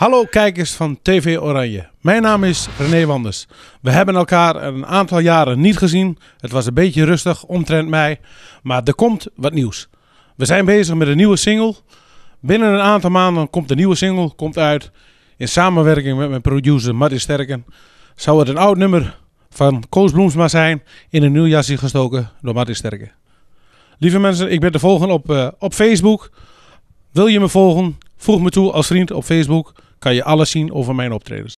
Hallo kijkers van TV Oranje. Mijn naam is René Wanders. We hebben elkaar een aantal jaren niet gezien. Het was een beetje rustig omtrent mij, maar er komt wat nieuws. We zijn bezig met een nieuwe single. Binnen een aantal maanden komt de nieuwe single komt uit. In samenwerking met mijn producer Martin Sterken zou het een oud nummer van Koos Bloemsma zijn in een nieuw jasje gestoken door Martin Sterken. Lieve mensen, ik ben te volgen op, eh, op Facebook. Wil je me volgen? Voeg me toe als vriend op Facebook, kan je alles zien over mijn optredens.